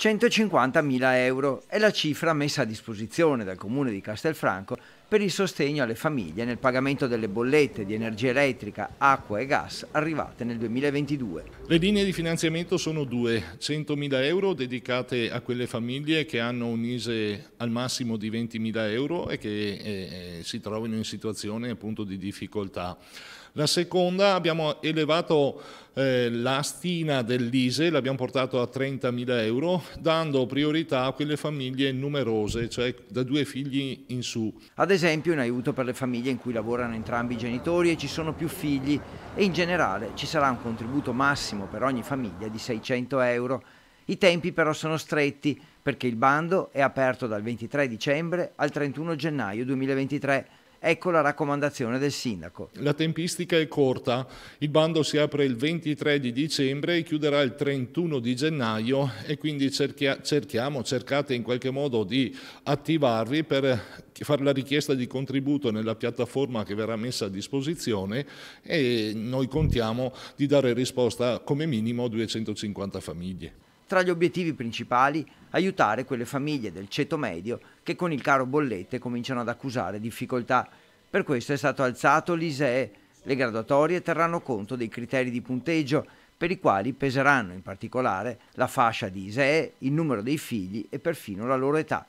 150.000 euro è la cifra messa a disposizione dal comune di Castelfranco per il sostegno alle famiglie nel pagamento delle bollette di energia elettrica, acqua e gas arrivate nel 2022. Le linee di finanziamento sono due, 100.000 euro dedicate a quelle famiglie che hanno un ISE al massimo di 20.000 euro e che eh, eh, si trovano in situazione appunto di difficoltà. La seconda abbiamo elevato eh, la stina dell'ISE, l'abbiamo portato a 30.000 euro dando priorità a quelle famiglie numerose, cioè da due figli in su. Ad esempio un aiuto per le famiglie in cui lavorano entrambi i genitori e ci sono più figli e in generale ci sarà un contributo massimo per ogni famiglia di 600 euro. I tempi però sono stretti perché il bando è aperto dal 23 dicembre al 31 gennaio 2023 Ecco la raccomandazione del sindaco. La tempistica è corta, il bando si apre il 23 di dicembre e chiuderà il 31 di gennaio e quindi cerchia, cerchiamo, cercate in qualche modo di attivarvi per fare la richiesta di contributo nella piattaforma che verrà messa a disposizione e noi contiamo di dare risposta come minimo a 250 famiglie. Tra gli obiettivi principali, aiutare quelle famiglie del ceto medio che con il caro bollette cominciano ad accusare difficoltà. Per questo è stato alzato l'ISEE. Le graduatorie terranno conto dei criteri di punteggio, per i quali peseranno in particolare la fascia di ISEE, il numero dei figli e perfino la loro età.